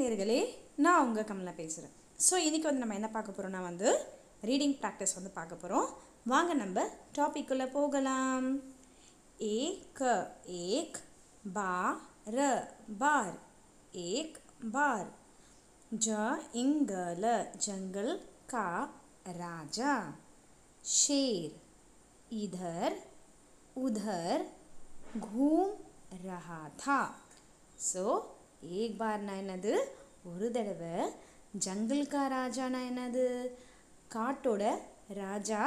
நேர்களே நான் உங்கள் கமலா பேசுகிறேன் ஸோ இன்றைக்கி வந்து நம்ம என்ன பார்க்க போகிறோம்னா வந்து ரீடிங் ப்ராக்டிஸ் வந்து பார்க்க போகிறோம் வாங்க நம்ம டாபிக்குள்ளே போகலாம் ஏக் ஏக் பா ர பார் ஏக் பார் ஜ இங்கல ஜங்கல் கா ராஜா ஷேர் இதர் உதர் கூம் रहा ஸோ ஏக் பார்னா என்னது ஒரு தடவை ஜங்கிள் கா ராஜானா என்னது காட்டோட ராஜா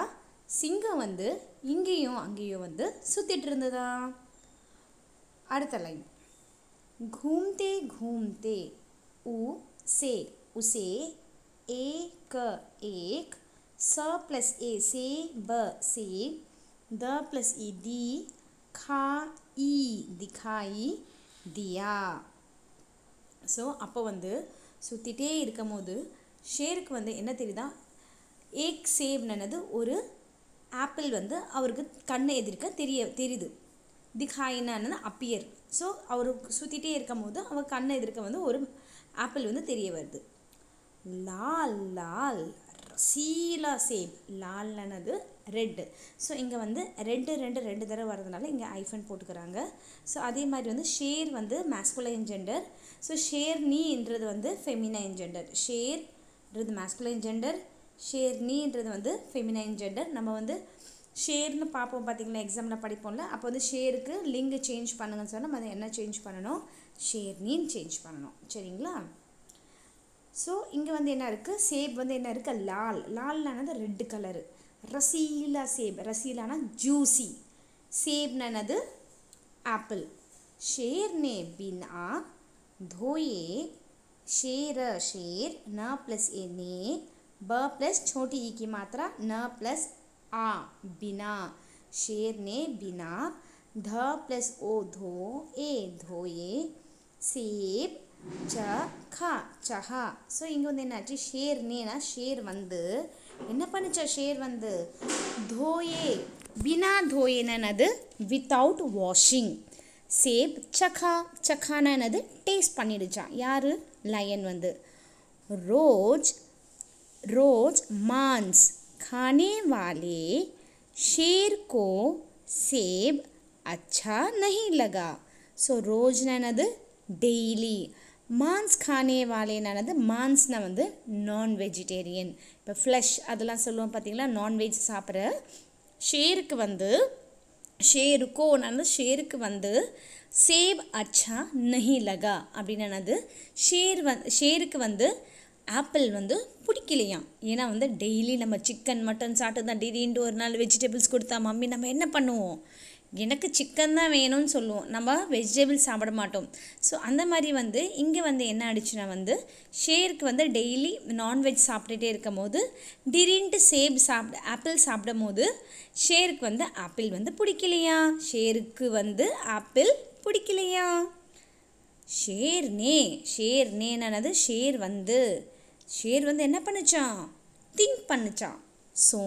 சிங்கம் வந்து இங்கேயும் அங்கேயும் வந்து சுற்றிட்டு இருந்ததா அடுத்த லைன் கூம்தே घूमते घूमते उ से उसे एक एक स प्लस ए சே ब से द प्लस ई दी खा ई दिखाई தியா ஸோ அப்போ வந்து சுற்றிட்டே இருக்கும் போது ஷேருக்கு வந்து என்ன தெரியுதா ஏக் நினது ஒரு ஆப்பிள் வந்து அவருக்கு கண்ணை எதிர்க்க தெரிய தெரியுது திகாயினானது அப்பியர் ஸோ அவர் சுற்றிட்டே இருக்கும் போது அவர் கண்ணை எதிர்க்க வந்து ஒரு ஆப்பிள் வந்து தெரிய வருது லால் லால் சீலா சேம் லால்னது ரெட்டு ஸோ இங்கே வந்து ரெண்டு ரெண்டு ரெண்டு தடவை வர்றதுனால இங்கே ஐஃபன் போட்டுக்கிறாங்க ஸோ அதே மாதிரி வந்து ஷேர் வந்து மேஸ்குலைன் ஜெண்டர் ஸோ ஷேர் நீன்றது வந்து ஃபெமினைன் ஜெண்டர் ஷேர்ன்றது மேஸ்குலைன் ஜெண்டர் ஷேர் நீன்றது வந்து ஃபெமினைன் ஜெண்டர் நம்ம வந்து ஷேர்னு பார்ப்போம் பார்த்தீங்கன்னா எக்ஸாமில் படிப்போம்ல அப்போ வந்து ஷேருக்கு லிங்கு சேஞ்ச் பண்ணுங்கன்னு சொன்னால் நம்ம அதை என்ன சேஞ்ச் பண்ணணும் ஷேர் நீன் சேஞ்ச் பண்ணணும் சரிங்களா सो इं सेना लाल लाल रेड कलर रसीला सेब रसीलाना जूसी सेबन आपल शेर ने बिन धोए शेर शेर न प्लस ए ने ब प्लस छोटी की मात्रा न प्लस आ बिना शेर ने बिना ध प्लस ओ धो ए धोए सेब ஜ கா சஹா ஸோ இங்கே வந்து என்னாச்சு ஷேர் நேனா ஷேர் வந்து என்ன பண்ணுச்சா ஷேர் வந்து தோயே பினா தோயேனா என்னது வித்தவுட் வாஷிங் சேப் சக்கா சக்கானா என்னது டேஸ்ட் பண்ணிடுச்சான் யார் லயன் வந்து ரோஜ் रोज मांस खाने वाले शेर को सेब अच्छा नहीं लगा सो so, रोज டெய்லி மான்ஸ் கானே வாலேனானது மான்ஸ்னால் வந்து நான் வெஜிடேரியன் இப்போ ஃப்ளஷ் அதெல்லாம் சொல்லுவோம் பார்த்தீங்களா நான்வெஜ் சாப்பிட்ற ஷேருக்கு வந்து ஷேருக்கோ ஒன்று ஷேருக்கு வந்து சேவ் அச்சா நஹி லகா அப்படின்னது ஷேர் வந் ஷேருக்கு வந்து ஆப்பிள் வந்து பிடிக்கலையாம் ஏன்னா வந்து டெய்லி நம்ம சிக்கன் மட்டன் சாப்பிட்டு தான் திடீர்னு ஒரு நாள் வெஜிடபிள்ஸ் கொடுத்தா மம்மி நம்ம என்ன பண்ணுவோம் எனக்கு சிக்கன் தான் வேணும்னு சொல்லுவோம் நம்ம வெஜிடபிள் சாப்பிட மாட்டோம் ஸோ அந்த மாதிரி வந்து இங்கே வந்து என்ன ஆடிச்சுன்னா வந்து ஷேருக்கு வந்து டெய்லி நான்வெஜ் சாப்பிட்டுட்டே இருக்கும் போது டிரின்ட்டு சேப் சாப்பிட ஆப்பிள் சாப்பிடும் போது ஷேருக்கு வந்து ஆப்பிள் வந்து பிடிக்கலையா ஷேருக்கு வந்து ஆப்பிள் பிடிக்கலையா ஷேர்னே ஷேர்னே என்னது ஷேர் வந்து ஷேர் வந்து என்ன பண்ணுச்சான் திங்க் பண்ணுச்சான் சோ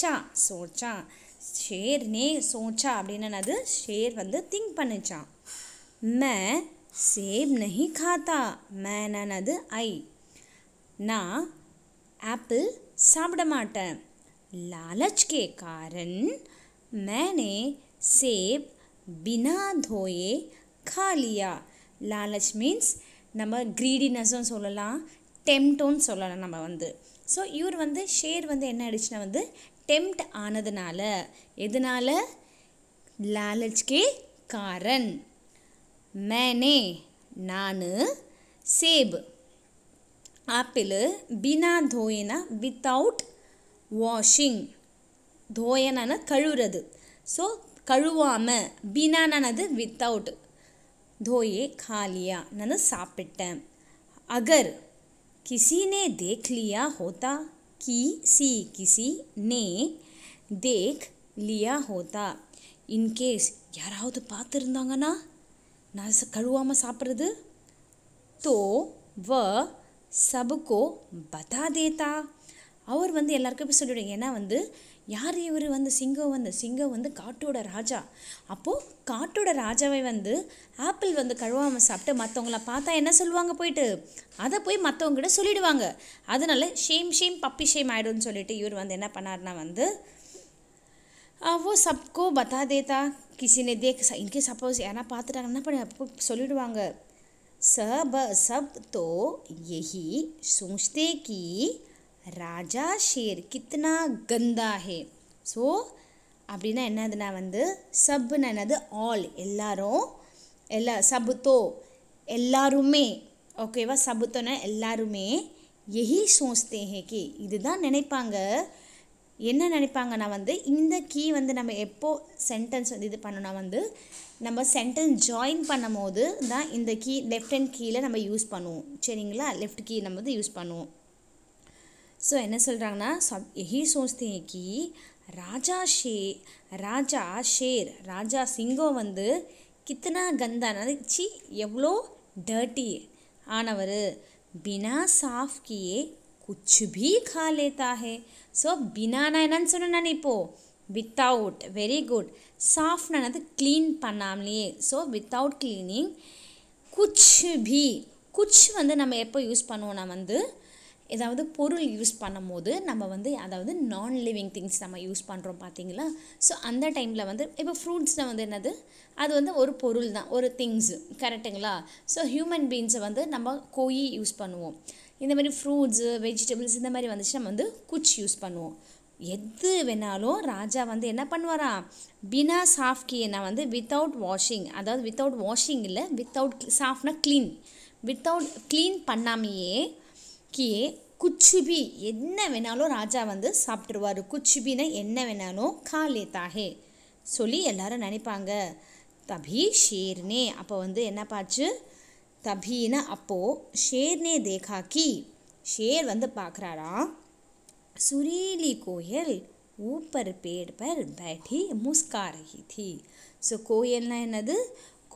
சா ஷேர்னே சோச்சா அப்படின்னா அது ஷேர் வந்து திங்க் பண்ணிச்சான் மே சேப் நஹி காத்தா மேனது ஐ நான் ஆப்பிள் சாப்பிட மாட்டேன் லாலச் கே காரன் மேனே சேப் பினா தோயே காலியா லாலச் மீன்ஸ் நம்ம கிரீடினஸும் சொல்லலாம் டெம்டோன்னு சொல்லலாம் நம்ம வந்து ஸோ இவர் வந்து ஷேர் வந்து என்ன ஆயிடுச்சுன்னா வந்து டெம்ட் ஆனதுனால எதனால் லாலச்கே காரன் மேனே நான் சேப் ஆப்பிள் பினா தோயனா வித்தவுட் வாஷிங் தோயனான கழுவுறது ஸோ கழுவாமல் பினானானது வித்தவுட் தோயே காலியா நான் சாப்பிட்டேன் அகர் கிசினே தேக்லியா ஹோதா की सी किसी ने देख लिया होता இன்கேஸ் யாராவது பார்த்துருந்தாங்கன்னா நான் கழுவாமல் சாப்பிட்றது தோ வ சபுக்கோ பதா தேதா அவர் வந்து எல்லாருக்கும் எப்படி சொல்லிவிடுங்க ஏன்னா வந்து யார் இவர் வந்து சிங்கம் வந்து சிங்கம் வந்து காட்டோட ராஜா அப்போது காட்டோட ராஜாவை வந்து ஆப்பிள் வந்து கழுவாமல் சாப்பிட்டு மற்றவங்கள பார்த்தா என்ன சொல்லுவாங்க போயிட்டு அதை போய் மற்றவங்ககிட்ட சொல்லிடுவாங்க அதனால ஷேம் ஷேம் பப்பி ஷேம் ஆகிடும்னு சொல்லிட்டு இவர் வந்து என்ன பண்ணார்னா வந்து वो சப்கோ பத்தா देता கிசினே தே இன்கேஸ் சப்போஸ் யாரா பார்த்துட்டாங்க என்ன பண்ண அப்போ சொல்லிடுவாங்க सब சப் தோ यही सोचते கீ ராஜா ஷேர் கித்னா கந்தா ஹே ஸோ அப்படின்னா என்னதுன்னா வந்து சப்புன்னு என்னது ஆல் எல்லாரும் எல்லா சபுத்தோ எல்லாருமே ஓகேவா சபுத்தோன்னா எல்லாருமே எஹி சோஸ்தே ஹே இதுதான் நினைப்பாங்க என்ன நினைப்பாங்கன்னா வந்து இந்த கீ வந்து நம்ம எப்போ சென்டென்ஸ் வந்து இது பண்ணோம்னா வந்து நம்ம சென்டென்ஸ் ஜாயின் பண்ணும் போது தான் இந்த கீ லெஃப்ட் ஹேண்ட் கீயில் நம்ம யூஸ் பண்ணுவோம் சரிங்களா லெஃப்ட் கீ நம்ம வந்து யூஸ் பண்ணுவோம் ஸோ என்ன சொல்கிறாங்கன்னா சப் எஹி சோச்தே ராஜா ஷே ராஜா ஷேர் ராஜா சிங்கோ வந்து கித்தனா கந்தான் சி எவ்வளோ டர்ட்டி ஆனவர் பினா சாஃப் கியே குச்சு பி கா லேத்தா ஹே ஸோ நான் என்னன்னு சொன்னேன் நான் இப்போது வித்தவுட் வெரி குட் சாஃப்னானது க்ளீன் பண்ணாமலேயே ஸோ வித்தவுட் க்ளீனிங் குச் பி குச் வந்து நம்ம எப்போ யூஸ் பண்ணுவோம்னா வந்து ஏதாவது பொருள் யூஸ் பண்ணும் போது நம்ம வந்து அதாவது நான் லிவிங் திங்ஸ் நம்ம யூஸ் பண்ணுறோம் பார்த்தீங்களா ஸோ அந்த டைமில் வந்து இப்போ ஃப்ரூட்ஸில் வந்து என்னது அது வந்து ஒரு பொருள் தான் ஒரு திங்ஸு கரெக்டுங்களா ஸோ ஹியூமன் பீன்ஸை வந்து நம்ம கோயி யூஸ் பண்ணுவோம் இந்த மாதிரி ஃப்ரூட்ஸு வெஜிடபிள்ஸ் இந்த மாதிரி வந்துச்சு நம்ம வந்து குச் யூஸ் பண்ணுவோம் எது வேணாலும் ராஜா வந்து என்ன பண்ணுவாரா பினா சாஃப்கி என்ன வந்து வித்தவுட் வாஷிங் அதாவது வித்தவுட் வாஷிங் இல்லை வித்தவுட் சாஃப்னா க்ளீன் வித்தவுட் க்ளீன் பண்ணாமையே கே குச்சுபி என்ன வேணாலும் ராஜா வந்து சாப்பிட்ருவார் குச்சுபின்னா என்ன வேணாலும் காலே தாகே சொல்லி எல்லாரும் நினைப்பாங்க தபி ஷேர்னே அப்போ வந்து என்ன பார்த்து தபின்னு அப்போது ஷேர்னே தேகாக்கி ஷேர் வந்து பார்க்குறாரா சுரீலி கோயல் ஊப்பர் பேர் பர் பேட்டி முஸ்கா தி ஸோ கோயில்னால் என்னது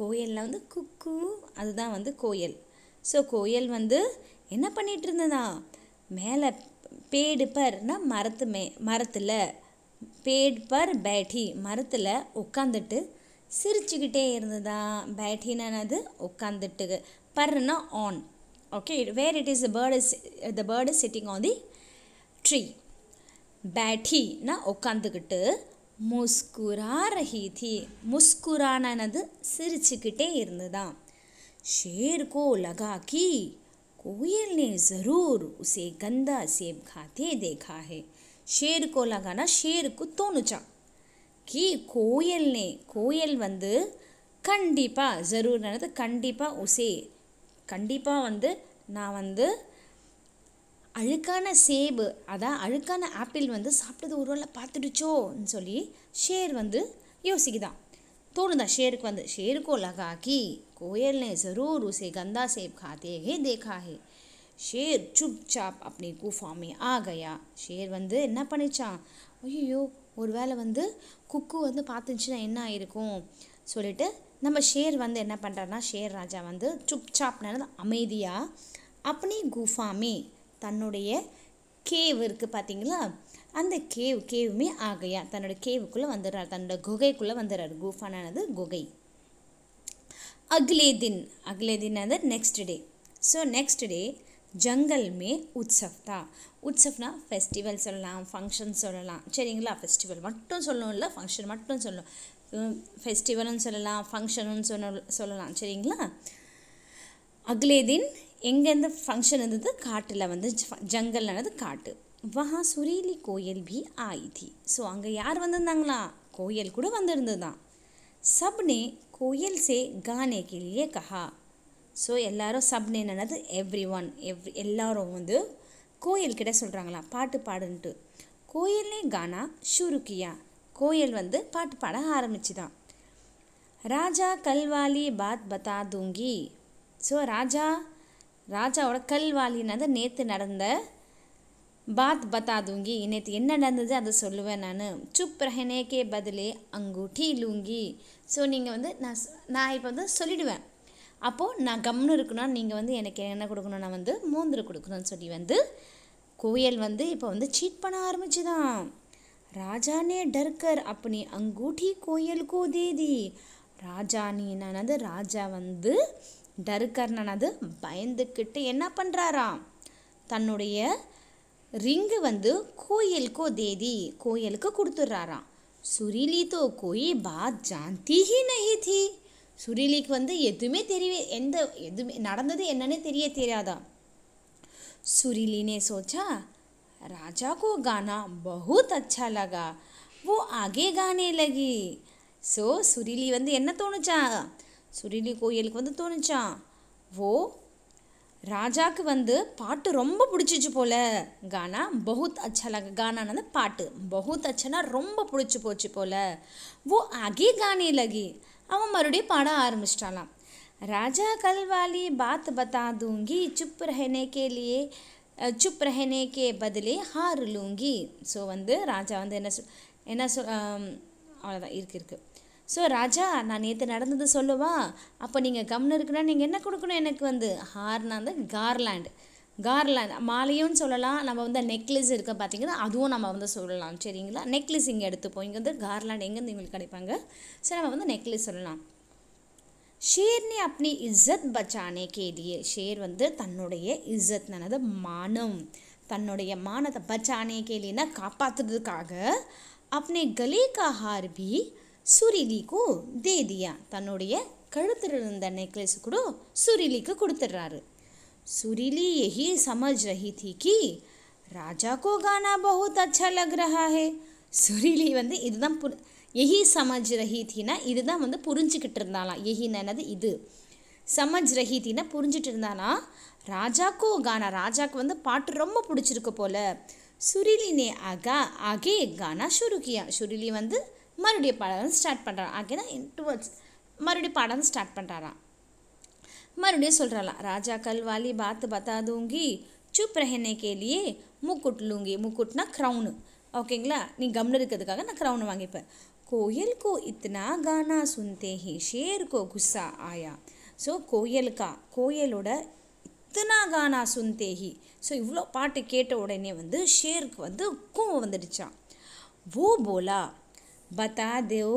கோயிலில் வந்து குக்கு அதுதான் வந்து கோயல் ஸோ கோயில் வந்து என்ன பண்ணிகிட்டு இருந்ததா மேலே பேடு பர்னா மரத்து மே மரத்தில் பேட் பர் பேட்டி மரத்தில் உட்காந்துட்டு சிரிச்சுக்கிட்டே இருந்ததா பேட்டினானது உட்காந்துட்டு பர்னா ஆன் okay where it is the bird the bird sitting on the tree பேட்டினா உட்காந்துக்கிட்டு முஸ்குரா ரஹீதி முஸ்குரானது சிரிச்சுக்கிட்டே இருந்ததா शेर கோ लगा कोयल ने ज़रूर उसे गंदा सेब खाते देखा है ஷேர் கோலா கானா ஷேருக்கு தோணுச்சான் கி கோயல்னே கோயல் வந்து கண்டிப்பாக ஜரூர் நடந்து கண்டிப்பாக உசே கண்டிப்பாக வந்து நான் வந்து அழுக்கான சேபு அதான் அழுக்கான ஆப்பிள் வந்து சாப்பிட்டது ஒரு வேளை பார்த்துடுச்சோன்னு சொல்லி ஷேர் வந்து யோசிக்குதான் தோணுதான் ஷேருக்கு வந்து ஷேருக்கோ லகாக்கி कोयल ने ज़रूर उसे गंदा सेब खाते हुए देखा है ஷேர் சுப்சாப் அப்படி குஃபா மே ஆகையா ஷேர் வந்து என்ன பண்ணிச்சான் ஐயோ ஒரு வேளை வந்து குக்கு வந்து பார்த்துச்சுன்னா என்ன ஆயிருக்கும் சொல்லிட்டு நம்ம ஷேர் வந்து என்ன பண்ணுறாருனா ஷேர் ராஜா வந்து சுப்சாப்னது அமைதியாக அப்படி குஃபாமே தன்னுடைய கேவ் இருக்குது பார்த்தீங்களா அந்த கேவ் கேவுமே ஆகையா தன்னோட கேவுக்குள்ளே வந்துடுறார் தன்னோட குகைக்குள்ளே வந்துடுறாரு குஃபானானது குகை அக்லே தின் அக்லே दिन அந்த next day so next day ஜங்கல் மே உற்சவ் தான் உற்சவ்னா ஃபெஸ்டிவல் சொல்லலாம் ஃபங்க்ஷன் சொல்லலாம் சரிங்களா ஃபெஸ்டிவல் மட்டும் சொல்லணும் இல்லை ஃபங்க்ஷன் மட்டும் சொல்லணும் ஃபெஸ்டிவலும் சொல்லலாம் ஃபங்க்ஷனும் சொல்ல சொல்லலாம் சரிங்களா அக்லே தின் எங்கேருந்து ஃபங்க்ஷன் இருந்தது காட்டில் வந்து ஜங்கல்னது காட்டு வஹா சுரீலி கோயில் பி ஆயிதி ஸோ அங்கே யார் வந்திருந்தாங்களா கோயில் கூட வந்திருந்தது தான் சப்னே कोयल से गाने के लिए ஸோ எல்லாரும் சப்னே என்னது எவ்ரி ஒன் எவ்ரி எல்லாரும் வந்து கோயில் கோயில்கிட்ட சொல்கிறாங்களா பாட்டு பாடுன்ட்டு கோயில்னே கானா ஷுருக்கியா கோயில் வந்து பாட்டு பாட ஆரம்பிச்சுதான் ராஜா கல்வாலி பாத் பத்தா தூங்கி ஸோ ராஜா ராஜாவோட கல்வாலினது நேற்று நடந்த பாத் बता दूंगी நேற்று என்ன நடந்தது அதை சொல்லுவேன் நான் சுப் ரஹனேக்கே பதிலே அங்கூட்டி லூங்கி ஸோ நீங்கள் வந்து நான் நான் இப்போ வந்து சொல்லிடுவேன் அப்போது நான் கம்னு இருக்கணும்னா நீங்கள் வந்து எனக்கு என்ன கொடுக்கணும்னா வந்து மூந்திரு கொடுக்கணும்னு சொல்லி வந்து கோயல் வந்து இப்போ வந்து சீட் பண்ண ஆரம்பிச்சுதான் ராஜானே டர்கர் அப்படி அங்கூட்டி கோயலுக்கோ தேதி ராஜானினானது ராஜா வந்து டர்கர்னானது பயந்துக்கிட்டு என்ன பண்ணுறாராம் தன்னுடைய ரிங்கு வந்து கோயிலுக்கோ தேதி கோயிலுக்கு கொடுத்துட்றாராம் சுரிலி தோ கோயி பாத் ஜாந்தி ஹி நஹி தி சுரிலிக்கு வந்து எதுவுமே தெரியவே எந்த எதுவுமே நடந்தது என்னன்னு தெரிய தெரியாதா சுரிலினே சோச்சா ராஜா கோ கானா பகுத் அச்சா லகா ஓ ஆகே கானே லகி ஸோ சுரிலி வந்து என்ன தோணுச்சா சுரிலி கோயிலுக்கு வந்து தோணுச்சான் ஓ ராஜாக்கு வந்து பாட்டு ரொம்ப பிடிச்சிச்சு போல கானா பகுத் அச்சா லக கானான்னு பாட்டு பகுத் அச்சனா ரொம்ப பிடிச்சி போச்சு போல ஓ அகி கானி லகி அவன் மறுபடியும் பாட ஆரம்பிச்சிட்டாலாம் ராஜா கல்வாலி பாத் பத்தா தூங்கி சுப் ரஹனே கேலியே சுப் ரஹனே கே பதிலே ஹார் லூங்கி ஸோ வந்து ராஜா வந்து என்ன சொல் என்ன சொல் அவ்வளோதான் இருக்கு இருக்குது ஸோ ராஜா நான் நேற்று நடந்தது சொல்லுவா அப்போ நீங்கள் கம்னு இருக்குன்னா நீங்கள் என்ன கொடுக்கணும் எனக்கு வந்து ஹார்னா வந்து கார்லாண்டு கார்லாண்ட் மாலையும்னு சொல்லலாம் நம்ம வந்து நெக்லஸ் இருக்க பார்த்தீங்கன்னா அதுவும் நம்ம வந்து சொல்லலாம் சரிங்களா நெக்லஸ் இங்கே எடுத்துப்போம் இங்கே வந்து கார்லாண்ட் எங்கேருந்து இவங்களுக்கு கிடைப்பாங்க ஸோ நம்ம வந்து நெக்லஸ் சொல்லலாம் ஷேர்னி அப்படி இஸ்ஸத் பச்சானே கேடியே ஷேர் வந்து தன்னுடைய நனது மானம் தன்னுடைய மானத்தை பச்சானே கேலின்னா காப்பாற்றுறதுக்காக அப்னே கலீகா ஹார்பி சுரிலிக்கும் தேதியா தன்னுடைய கழுத்தில் இருந்த நெக்லஸ் கூட சுரிலிக்கு கொடுத்துட்றாரு சுரிலி எஹி சமஜ் ரஹி தீக்கி ராஜா கோ கானா பகுத் அச்சா லக் ரஹா ஹே சுரிலி வந்து இதுதான் புரி எஹி சமஜ் தீனா இதுதான் வந்து புரிஞ்சுக்கிட்டு இருந்தாலாம் எஹினது இது சமஜ் தீனா புரிஞ்சிட்டு இருந்தானா ராஜாக்கோ கானா ராஜாக்கு வந்து பாட்டு ரொம்ப பிடிச்சிருக்கு போல சுரிலினே ஆகா ஆகே கானா சுருக்கியா சுரிலி வந்து மறுபடியும் பாடம் ஸ்டார்ட் பண்ணுறான் இன் டுவர்ட்ஸ் மறுபடியும் பாடம் ஸ்டார்ட் பண்ணுறாராம் மறுபடியும் சொல்கிறாளாம் ராஜா கல்வாலி பாத்து பத்தா தூங்கி சுப் ரஹனே கேலியே முக்குட் லூங்கி முக்குட்னா க்ரௌனு ஓகேங்களா நீ கம்னு இருக்கிறதுக்காக நான் க்ரௌனு வாங்கிப்பேன் கோயில் கோ இத்தனா கானா சுன்தே ஹி ஷேர் கோ குஸ்ஸா ஆயா ஸோ கோயலுக்கா கோயலோட இத்தனா கானா சுன்தேஹி ஸோ இவ்வளோ பாட்டு கேட்ட உடனே வந்து ஷேருக்கு வந்து கோவம் வந்துடுச்சான் ஓ போலா बता दो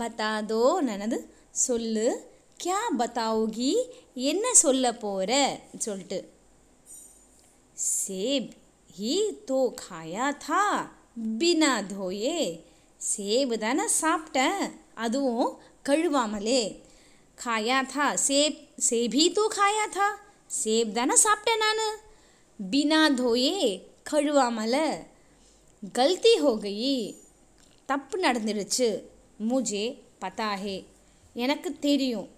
बता दो ननद क्या बताओगी என்ன சொல்ல सेब ही तो खाया था बिना धोये सेब தானே சாப்பிட்டேன் அதுவும் கழுவாமலே खाया था सेब सेब ही तो खाया था सेब दाना சாப்பிட்டேன் नान बिना धोये கழுவாமல गलती हो गई தப்பு நடந்துடுச்சு முஜே பத்தாஹே எனக்கு தெரியும்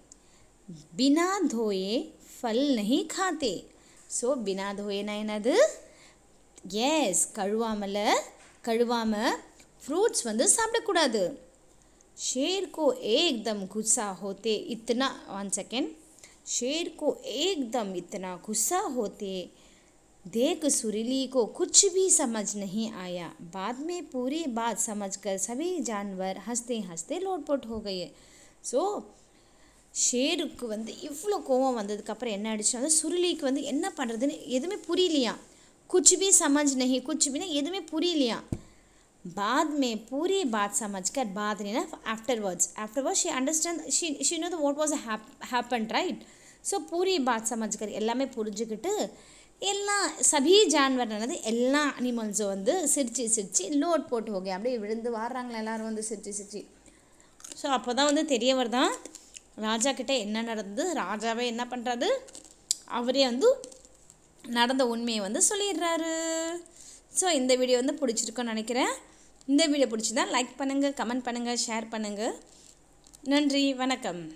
பினா தோயே ஃபல் நகி காத்தே ஸோ பினா தோயேனா என்னது எஸ் கழுவாமல் கழுவாமல் ஃப்ரூட்ஸ் வந்து சாப்பிடக்கூடாது शेर को एकदम ஹோத்தே होते इतना वन ஷேர்கோ शेर को एकदम ஹோத்தே देख सुरीली को कुछ भी समझ नहीं आया बाद में पूरी बात समझकर सभी जानवर हंसते हंसते लोटपोट हो गए सो ஷேருக்கு வந்து இவ்வளோ கோவம் வந்ததுக்கப்புறம் என்ன ஆயிடுச்சு வந்து சுருளிக்கு कुछ भी समझ नहीं कुछ भी ना यदि पूरी बाद में पूरी बात समझ कर बाद नहीं words after words she understand she she know the was happen right so பூரி பாத் சமைச்சுக்கர் எல்லாமே புரிஞ்சுக்கிட்டு எல்லா ஜான்வர் நல்லது எல்லா அனிமல்ஸும் வந்து சிரித்து சிரித்து லோட் போட்டு ஓகே அப்படியே விழுந்து வாடுறாங்களே எல்லோரும் வந்து சிரித்து சிரித்து ஸோ அப்போ தான் வந்து தெரியவர் தான் ராஜா கிட்டே என்ன நடந்தது ராஜாவே என்ன பண்ணுறாரு அவரே வந்து நடந்த உண்மையை வந்து சொல்லிடுறாரு ஸோ இந்த வீடியோ வந்து பிடிச்சிருக்கோன்னு நினைக்கிறேன் இந்த வீடியோ பிடிச்சி தான் லைக் பண்ணுங்கள் கமெண்ட் பண்ணுங்கள் ஷேர் பண்ணுங்கள் நன்றி வணக்கம்